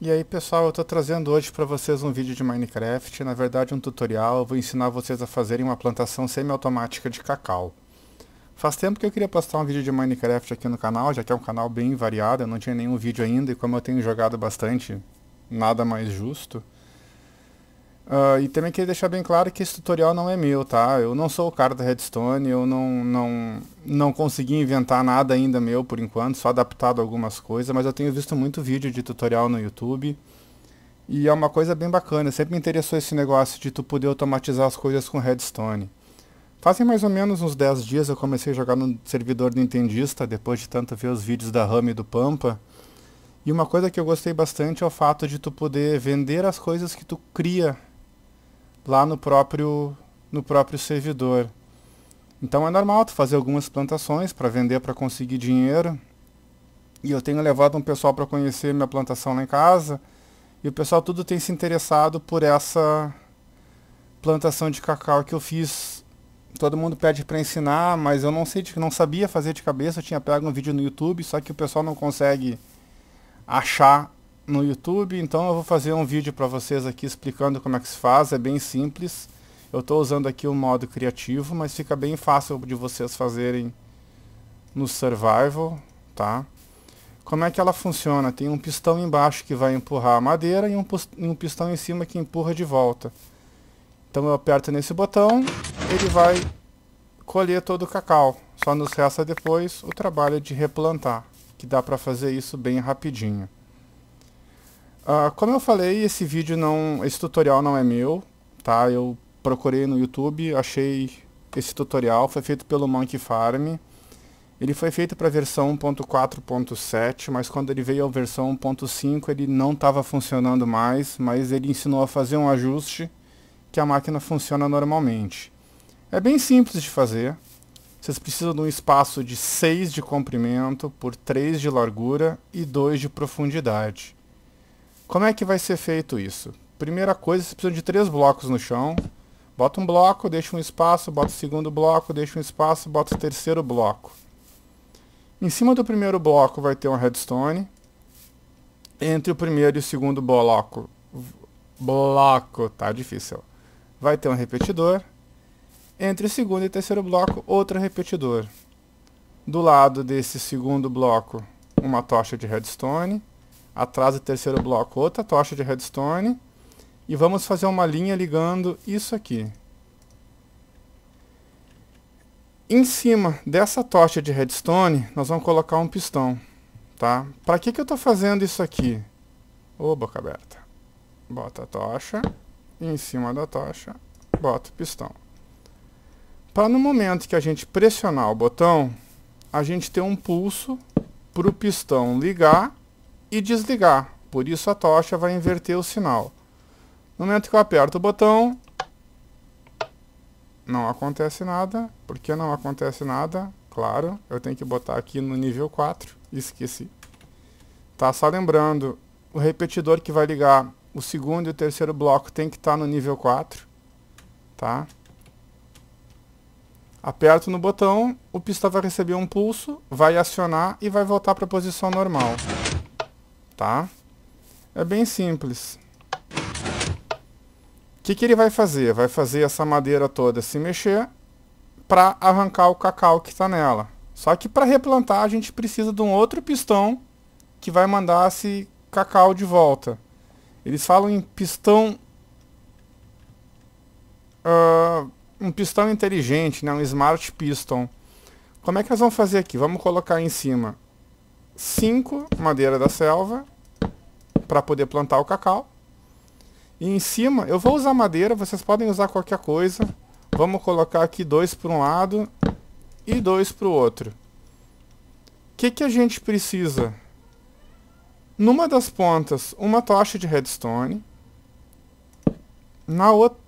E aí pessoal, eu estou trazendo hoje para vocês um vídeo de Minecraft, na verdade um tutorial, eu vou ensinar vocês a fazerem uma plantação semi automática de cacau. Faz tempo que eu queria postar um vídeo de Minecraft aqui no canal, já que é um canal bem variado, eu não tinha nenhum vídeo ainda, e como eu tenho jogado bastante, nada mais justo. Uh, e também queria deixar bem claro que esse tutorial não é meu, tá? Eu não sou o cara da Redstone, eu não, não, não consegui inventar nada ainda meu por enquanto, só adaptado algumas coisas, mas eu tenho visto muito vídeo de tutorial no YouTube. E é uma coisa bem bacana, sempre me interessou esse negócio de tu poder automatizar as coisas com Redstone. Fazem mais ou menos uns 10 dias eu comecei a jogar no servidor do Nintendista, depois de tanto ver os vídeos da RAM e do Pampa. E uma coisa que eu gostei bastante é o fato de tu poder vender as coisas que tu cria lá no próprio, no próprio servidor. Então é normal tu fazer algumas plantações para vender para conseguir dinheiro. E eu tenho levado um pessoal para conhecer minha plantação lá em casa. E o pessoal tudo tem se interessado por essa plantação de cacau que eu fiz. Todo mundo pede para ensinar, mas eu não sei, não sabia fazer de cabeça. Eu tinha pego um vídeo no YouTube, só que o pessoal não consegue achar no YouTube, então eu vou fazer um vídeo para vocês aqui explicando como é que se faz, é bem simples. Eu estou usando aqui o um modo criativo, mas fica bem fácil de vocês fazerem no survival, tá? Como é que ela funciona? Tem um pistão embaixo que vai empurrar a madeira e um pistão em cima que empurra de volta. Então eu aperto nesse botão, ele vai colher todo o cacau. Só nos resta depois o trabalho de replantar, que dá para fazer isso bem rapidinho. Uh, como eu falei, esse vídeo não, esse tutorial não é meu, tá? Eu procurei no YouTube, achei esse tutorial, foi feito pelo Monkey Farm. Ele foi feito para a versão 1.4.7, mas quando ele veio à versão 1.5 ele não estava funcionando mais, mas ele ensinou a fazer um ajuste que a máquina funciona normalmente. É bem simples de fazer. Vocês precisam de um espaço de 6 de comprimento por 3 de largura e 2 de profundidade. Como é que vai ser feito isso? Primeira coisa, você precisa de três blocos no chão. Bota um bloco, deixa um espaço, bota o segundo bloco, deixa um espaço, bota o terceiro bloco. Em cima do primeiro bloco vai ter um redstone. Entre o primeiro e o segundo bloco, bloco, tá difícil, vai ter um repetidor. Entre o segundo e o terceiro bloco, outro repetidor. Do lado desse segundo bloco, uma tocha de redstone atrás do terceiro bloco outra tocha de redstone e vamos fazer uma linha ligando isso aqui. Em cima dessa tocha de redstone, nós vamos colocar um pistão, tá? Para que que eu estou fazendo isso aqui? Ô, boca aberta. Bota a tocha, e em cima da tocha, bota o pistão. Para no momento que a gente pressionar o botão, a gente ter um pulso para o pistão ligar e desligar. Por isso a tocha vai inverter o sinal. No momento que eu aperto o botão, não acontece nada. Por que não acontece nada? Claro, eu tenho que botar aqui no nível 4. Esqueci. Tá, só lembrando, o repetidor que vai ligar o segundo e o terceiro bloco tem que estar tá no nível 4. Tá? Aperto no botão, o pistão vai receber um pulso, vai acionar e vai voltar para a posição normal tá? É bem simples. O que, que ele vai fazer? Vai fazer essa madeira toda se mexer para arrancar o cacau que está nela. Só que para replantar a gente precisa de um outro pistão que vai mandar esse cacau de volta. Eles falam em pistão... Uh, um pistão inteligente, né? um smart piston. Como é que nós vamos fazer aqui? Vamos colocar em cima 5 madeira da selva para poder plantar o cacau. E em cima, eu vou usar madeira, vocês podem usar qualquer coisa. Vamos colocar aqui dois para um lado e dois para o outro. O que, que a gente precisa? Numa das pontas, uma tocha de redstone. Na outra,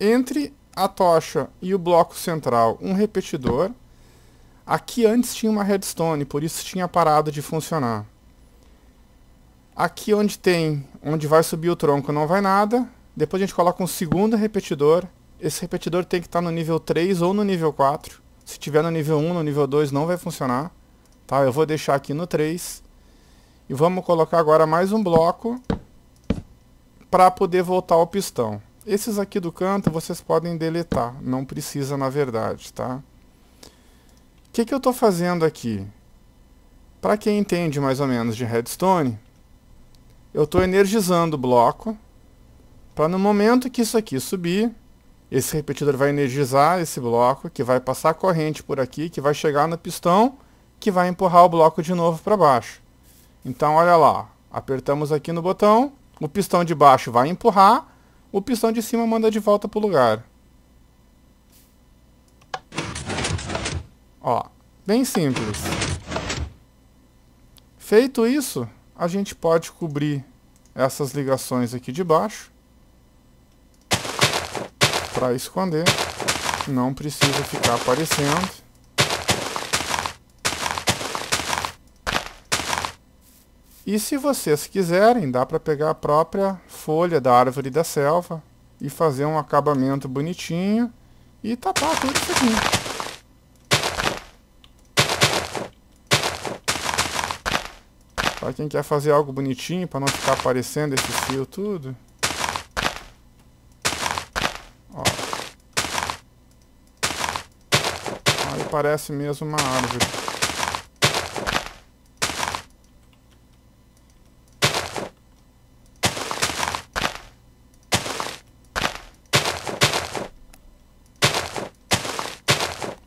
entre a tocha e o bloco central, um repetidor. Aqui antes tinha uma redstone, por isso tinha parado de funcionar. Aqui onde tem, onde vai subir o tronco não vai nada. Depois a gente coloca um segundo repetidor. Esse repetidor tem que estar tá no nível 3 ou no nível 4. Se tiver no nível 1, no nível 2 não vai funcionar. Tá? Eu vou deixar aqui no 3. E vamos colocar agora mais um bloco para poder voltar ao pistão. Esses aqui do canto vocês podem deletar, não precisa na verdade, tá? O que, que eu estou fazendo aqui? Para quem entende mais ou menos de redstone, eu estou energizando o bloco para no momento que isso aqui subir, esse repetidor vai energizar esse bloco, que vai passar corrente por aqui, que vai chegar no pistão, que vai empurrar o bloco de novo para baixo. Então, olha lá, apertamos aqui no botão, o pistão de baixo vai empurrar, o pistão de cima manda de volta para o lugar. Ó, bem simples. Feito isso, a gente pode cobrir essas ligações aqui de baixo para esconder. Não precisa ficar aparecendo. E se vocês quiserem, dá para pegar a própria folha da árvore da selva e fazer um acabamento bonitinho e tapar tudo isso aqui. Pra quem quer fazer algo bonitinho, pra não ficar aparecendo esse fio tudo. Ó. Aí parece mesmo uma árvore.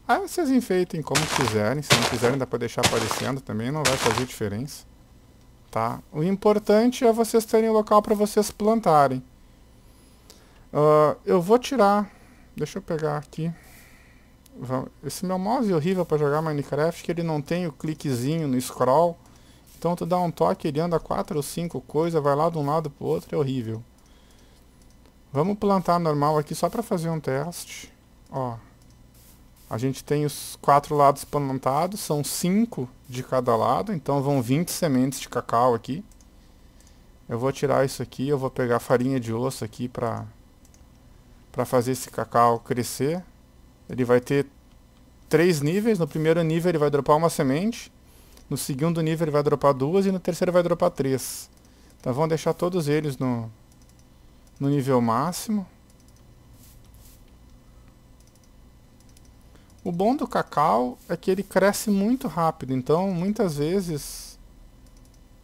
Aí ah, vocês enfeitem como quiserem, se não quiserem dá pra deixar aparecendo também, não vai fazer diferença tá? O importante é vocês terem local para vocês plantarem. Uh, eu vou tirar... Deixa eu pegar aqui. Esse meu mouse é horrível para jogar Minecraft, que ele não tem o cliquezinho no scroll. Então tu dá um toque, ele anda quatro ou cinco coisas, vai lá de um lado pro outro, é horrível. Vamos plantar normal aqui só para fazer um teste. Ó, a gente tem os quatro lados plantados, são cinco de cada lado, então vão 20 sementes de cacau aqui. Eu vou tirar isso aqui, eu vou pegar farinha de osso aqui para para fazer esse cacau crescer. Ele vai ter três níveis, no primeiro nível ele vai dropar uma semente, no segundo nível ele vai dropar duas e no terceiro vai dropar três. Então vamos deixar todos eles no, no nível máximo. O bom do cacau é que ele cresce muito rápido, então muitas vezes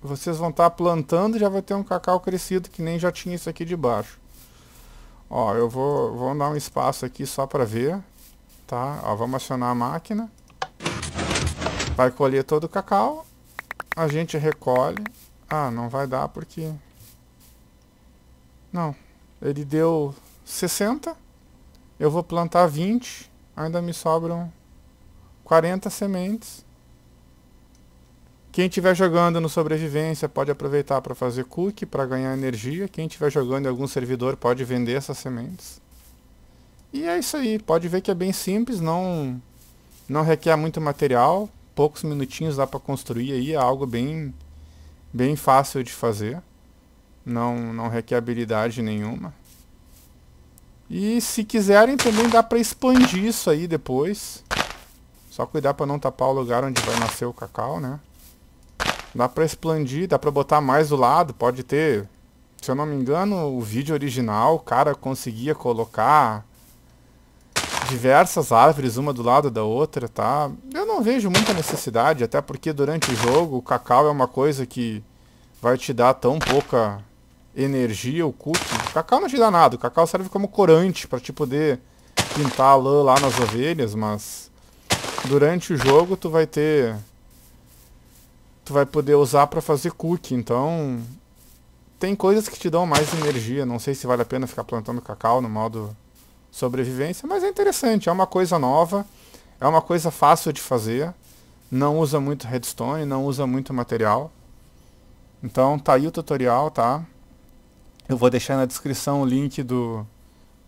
vocês vão estar tá plantando e já vai ter um cacau crescido, que nem já tinha isso aqui de baixo. Ó, eu vou, vou dar um espaço aqui só para ver, tá? Ó, vamos acionar a máquina. Vai colher todo o cacau, a gente recolhe. Ah, não vai dar porque... Não, ele deu 60, eu vou plantar 20 Ainda me sobram 40 sementes. Quem estiver jogando no sobrevivência pode aproveitar para fazer cookie, para ganhar energia. Quem estiver jogando em algum servidor pode vender essas sementes. E é isso aí, pode ver que é bem simples, não não requer muito material, poucos minutinhos dá para construir aí, é algo bem bem fácil de fazer. Não não requer habilidade nenhuma. E se quiserem também dá para expandir isso aí depois. Só cuidar para não tapar o lugar onde vai nascer o cacau, né? Dá para expandir, dá para botar mais do lado, pode ter... Se eu não me engano, o vídeo original, o cara conseguia colocar diversas árvores uma do lado da outra, tá? Eu não vejo muita necessidade, até porque durante o jogo o cacau é uma coisa que vai te dar tão pouca energia oculta. cookie cacau não te dá nada. O cacau serve como corante para te poder pintar a lã lá nas ovelhas, mas durante o jogo tu vai ter tu vai poder usar para fazer cookie, então tem coisas que te dão mais energia, não sei se vale a pena ficar plantando cacau no modo sobrevivência, mas é interessante, é uma coisa nova, é uma coisa fácil de fazer, não usa muito redstone, não usa muito material. Então tá aí o tutorial, tá? Eu vou deixar na descrição o link do,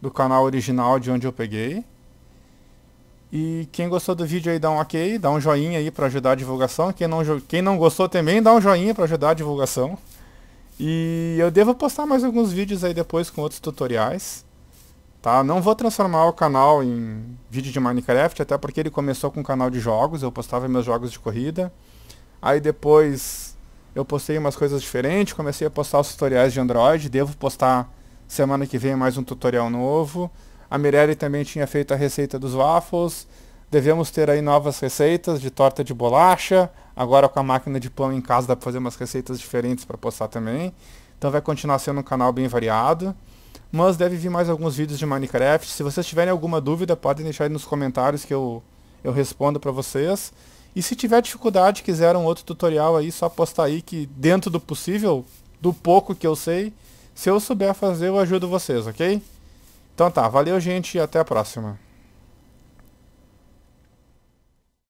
do canal original de onde eu peguei. E quem gostou do vídeo aí dá um ok, dá um joinha aí para ajudar a divulgação. Quem não, quem não gostou também dá um joinha para ajudar a divulgação. E eu devo postar mais alguns vídeos aí depois com outros tutoriais. Tá? Não vou transformar o canal em vídeo de Minecraft, até porque ele começou com um canal de jogos, eu postava meus jogos de corrida. Aí depois eu postei umas coisas diferentes, comecei a postar os tutoriais de Android, devo postar semana que vem mais um tutorial novo. A Mirelle também tinha feito a receita dos waffles. Devemos ter aí novas receitas de torta de bolacha. Agora com a máquina de pão em casa dá para fazer umas receitas diferentes para postar também. Então vai continuar sendo um canal bem variado. Mas deve vir mais alguns vídeos de Minecraft. Se vocês tiverem alguma dúvida, podem deixar aí nos comentários que eu, eu respondo para vocês. E se tiver dificuldade, quiser um outro tutorial aí, só postar aí que dentro do possível, do pouco que eu sei, se eu souber fazer, eu ajudo vocês, ok? Então tá, valeu gente e até a próxima.